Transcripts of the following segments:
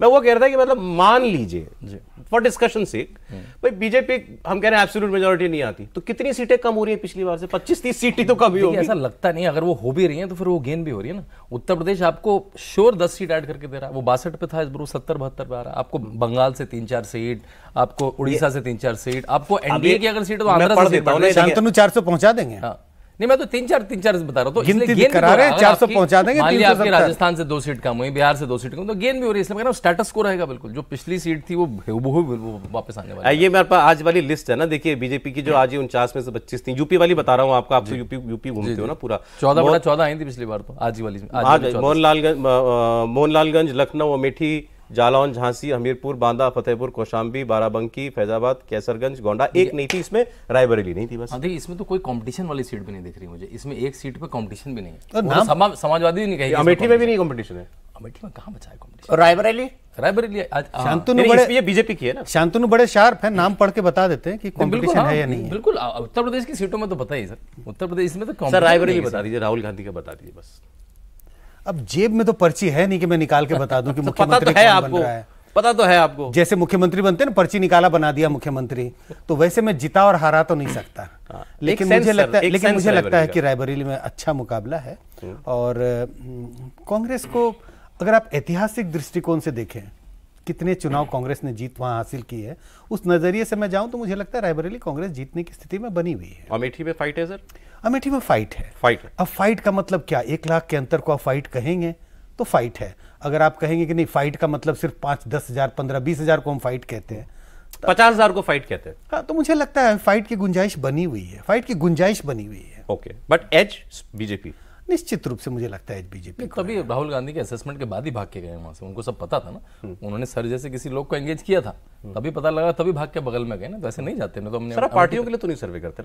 मैं वो कह रहा था कि मतलब मान लीजिए फॉर डिस्कशन से भाई बीजेपी हम कह रहे हैं एब्सोल्यूट मेजोरिटी नहीं आती तो कितनी सीटें कम हो रही है पिछली बार से 25 30 सीटें तो कम ही होगी ऐसा लगता नहीं अगर वो हो भी रही है तो फिर वो गेन भी हो रही है ना उत्तर प्रदेश आपको श्योर 10 सीट ऐड करके दे रहा है वो बासठ पे था इस बार सत्तर बहत्तर पे आ रहा है आपको बंगाल से तीन चार सीट आपको उड़ीसा से तीन चार सीट आपको एनडीए की अगर सीट तो आंध्र से शांतनु चार सौ पहुंचा देंगे हाँ। नहीं मैं तो तीन चार तीन चार बता रहा हूँ तो गेंद करा रहे हैं तो चार सौ पहुंचा देंगे मान लिया आपकी राजस्थान से दो सीट कम हुई बिहार से दो सीट कम तो गेंद भी हो रही है इसलिए मैं स्टेटस को रहेगा बिल्कुल जो पिछली सीट थी वो वापस आने वाली ये मेरे पास आज वाली लिस्ट है ना देखिए बीजेपी की जो आज ही उनचास में से पच्चीस थी यूपी वाली बता रहा हूँ आपको आपसे तो यूपी यूपी घूमते हो ना पूरा चौदह बड़ा चौदह आई थी पिछली बार तो आज ही वाली मोहनलालगंज मोहनलालगंज लखनऊ अमेठी जालौन झांसी हमीरपुर बांदा फतेहपुर कौशाम्बी बाराबंकी फैजाबाद कैसरगंज गोंडा एक नहीं थी इसमें रायबरेली नहीं थी बस हाँ, देखिए इसमें तो कोई कंपटीशन वाली सीट भी नहीं दिख रही मुझे इसमें एक सीट पर कंपटीशन भी नहीं है तो, तो समाजवादी नहीं कहेगी अमेठी में भी नहीं कॉम्पिटिशन है अमेठी में कहा बचा है रायबरेली रायबरेली हाँ। शांतनु बड़े ये बीजेपी की है ना शांतनु बड़े शार्प है नाम पढ़ के बता देते हैं कि कंपटीशन है हाँ, या नहीं बिल्कुल उत्तर प्रदेश की सीटों तो में तो बता ही सर उत्तर प्रदेश में तो रायबरेली बता दीजिए राहुल गांधी का बता दीजिए बस अब जेब में तो पर्ची है नहीं कि मैं निकाल के बता दूं कि तो मुख्यमंत्री तो है आपको है। पता तो है आपको जैसे मुख्यमंत्री बनते ना पर्ची निकाला बना दिया मुख्यमंत्री तो वैसे मैं जिता और हारा तो नहीं सकता हाँ। लेकिन मुझे लगता है लेकिन मुझे लगता है कि रायबरेली में अच्छा मुकाबला है हम्म। और हम्म, कांग्रेस को अगर आप ऐतिहासिक दृष्टिकोण से देखें कितने चुनाव कांग्रेस ने जीत वहां हासिल की है उस नजरिए से मैं जाऊं तो मुझे लगता है रायबरेली कांग्रेस जीतने की स्थिति में बनी हुई है अमेठी में फाइट है सर अमेठी में फाइट है फाइट अब फाइट का मतलब क्या एक लाख के अंतर को आप फाइट कहेंगे तो फाइट है अगर आप कहेंगे कि नहीं फाइट का मतलब सिर्फ पांच दस हजार पंद्रह बीस हजार को हम फाइट कहते हैं तो पचास हजार को फाइट कहते हैं हाँ तो मुझे लगता है फाइट की गुंजाइश बनी हुई है फाइट की गुंजाइश बनी हुई है ओके बट एज बीजेपी निश्चित रूप से मुझे लगता है बीजेपी तभी राहुल गांधी के असेसमेंट के बाद ही भाग के गए वहां से उनको सब पता था ना हम्म। उन्होंने सर जैसे किसी लोग को एंगेज किया था हम्म। तभी पता लगा तभी भाग के बगल में गए ना वैसे तो ऐसे नहीं जाते ना तो हमने पार्टियों के तो- लिए तो नहीं सर्वे करते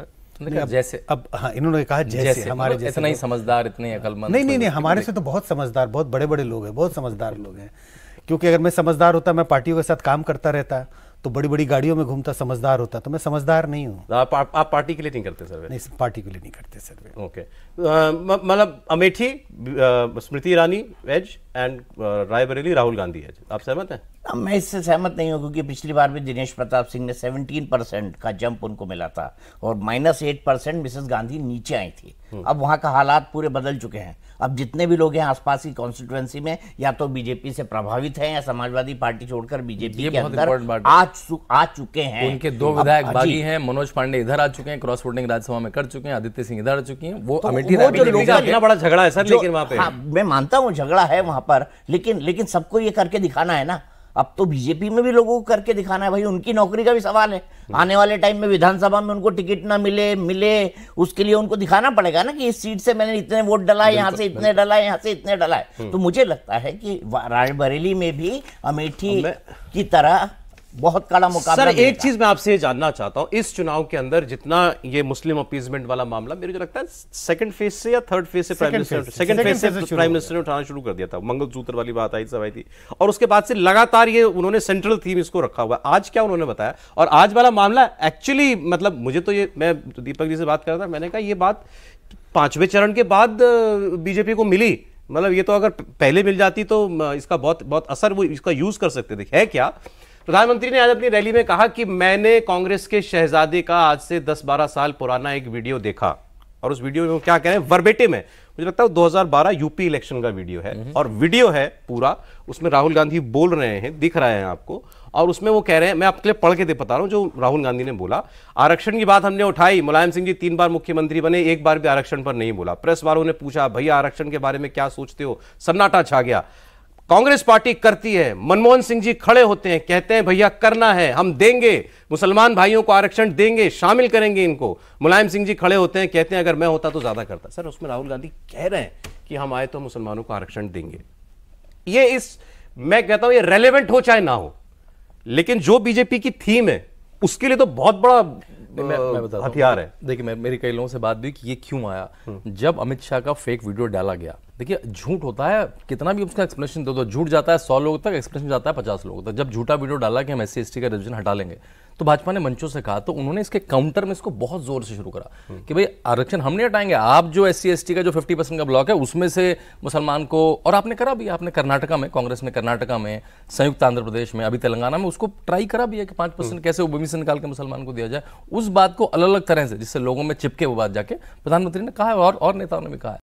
ना जैसे अब हाँ इन्होंने कहा जैसे हमारे मतलब जैसे नहीं तो- समझदार इतने अकलमंद नहीं नहीं नहीं हमारे से तो बहुत समझदार बहुत बड़े बड़े लोग हैं बहुत समझदार लोग हैं क्योंकि अगर मैं समझदार होता मैं पार्टियों के साथ काम करता रहता है तो बड़ी बड़ी गाड़ियों में घूमता समझदार होता तो मैं समझदार नहीं हूँ आप, आप, पार्टी के लिए नहीं करते सर्वे नहीं पार्टी के लिए नहीं करते सर्वे ओके मतलब अमेठी स्मृति ईरानी वेज एंड रायबरेली राहुल गांधी एज आप सहमत हैं अब मैं इससे सहमत नहीं हूँ क्योंकि पिछली बार भी दिनेश प्रताप सिंह ने 17 परसेंट का जंप उनको मिला था और minus eight percent Mrs Gandhi नीचे आई थी हम्म। अब वहाँ का हालात पूरे बदल चुके हैं अब जितने भी लोग हैं आसपास की कॉन्स्टिट्युएंसी में या तो बीजेपी से प्रभावित हैं या समाजवादी पार्टी छोड़कर बीजेपी के अंदर आज आ चुके हैं उनके दो विधायक बागी हैं मनोज पांडे इधर आ चुके हैं क्रॉस वोटिंग राज्यसभा में कर चुके हैं आदित्य सिंह इधर आ चुके हैं वो तो अमेठी बड़ा झगड़ा है सर लेकिन वहाँ पे हाँ मैं मानता हूँ झगड़ा है वहाँ पर लेकिन लेकिन सबको ये करके दिखाना है ना अब तो बीजेपी में भी लोगों को करके दिखाना है भाई उनकी नौकरी का भी सवाल है हम्म। आने वाले टाइम में विधानसभा में उनको टिकट ना मिले मिले उसके लिए उनको दिखाना पड़ेगा ना कि इस सीट से मैंने इतने वोट डला है यहाँ से इतने डला है हम्म। यहाँ से इतने डला है तो मुझे लगता है कि रायबरेली में भी अमेठी की तरह बहुत कड़ा मुकाबला सर एक चीज मैं आपसे जानना चाहता हूं इस चुनाव के अंदर जितना ये मुस्लिम अपीजमेंट वाला मामला मेरे को लगता है सेकंड फेज से या थर्ड फेज से प्राइम मिनिस्टर सेकंड फेज से प्राइम मिनिस्टर ने उठाना शुरू कर दिया था मंगल सूत्र वाली बात आई सब आई थी और उसके बाद से लगातार ये उन्होंने सेंट्रल थीम इसको रखा हुआ आज क्या उन्होंने बताया और आज वाला मामला एक्चुअली मतलब मुझे तो ये मैं दीपक जी से बात कर रहा था मैंने कहा ये बात पांचवें चरण के बाद बीजेपी को मिली मतलब ये तो अगर पहले मिल जाती तो इसका बहुत बहुत असर वो इसका यूज कर सकते थे है क्या प्रधानमंत्री ने आज अपनी रैली में कहा कि मैंने कांग्रेस के शहजादे का आज से 10-12 साल पुराना एक वीडियो देखा और उस वीडियो में क्या कह रहे हैं वर्बेटे में मुझे लगता है 2012 यूपी इलेक्शन का वीडियो है हम्म। और वीडियो है पूरा उसमें राहुल गांधी बोल रहे हैं दिख रहे हैं आपको और उसमें वो कह रहे हैं मैं आपके लिए पढ़ के दे बता रहा हूँ जो राहुल गांधी ने बोला आरक्षण की बात हमने उठाई मुलायम सिंह जी तीन बार मुख्यमंत्री बने एक बार भी आरक्षण पर नहीं बोला प्रेस वालों ने पूछा भैया आरक्षण के बारे में क्या सोचते हो सन्नाटा छा गया कांग्रेस पार्टी करती है मनमोहन सिंह जी खड़े होते हैं कहते हैं भैया करना है हम देंगे मुसलमान भाइयों को आरक्षण देंगे शामिल करेंगे इनको मुलायम सिंह जी खड़े होते हैं कहते हैं अगर मैं होता तो ज्यादा करता सर उसमें राहुल गांधी कह रहे हैं कि हम आए तो मुसलमानों को आरक्षण देंगे ये इस मैं कहता हूं ये रेलेवेंट हो चाहे ना हो लेकिन जो बीजेपी की थीम है उसके लिए तो बहुत बड़ा हथियार है देखिए मैं मेरी कई लोगों से बात भी कि ये क्यों आया हम्म। जब अमित शाह का फेक वीडियो डाला गया देखिए झूठ होता है कितना भी उसका एक्सप्लेनेशन दो दो झूठ जाता है सौ लोग तक एक्सप्लेनेशन जाता है पचास लोगों तक जब झूठा वीडियो डाला कि हम एस सी का रिविजन हटा लेंगे तो भाजपा ने मंचों से कहा तो उन्होंने इसके काउंटर में इसको बहुत जोर से शुरू करा हम्म। कि भाई आरक्षण हम नहीं हटाएंगे आप जो एस सी का जो फिफ्टी परसेंट का ब्लॉक है उसमें से मुसलमान को और आपने करा भी आपने कर्नाटका में कांग्रेस ने कर्नाटका में संयुक्त आंध्र प्रदेश में अभी तेलंगाना में उसको ट्राई करा भी है कि पांच परसेंट हम्म। कैसे भूमि से निकाल के मुसलमान को दिया जाए उस बात को अलग अलग तरह से जिससे लोगों में चिपके वो बात जाके प्रधानमंत्री ने कहा है और नेताओं ने भी कहा है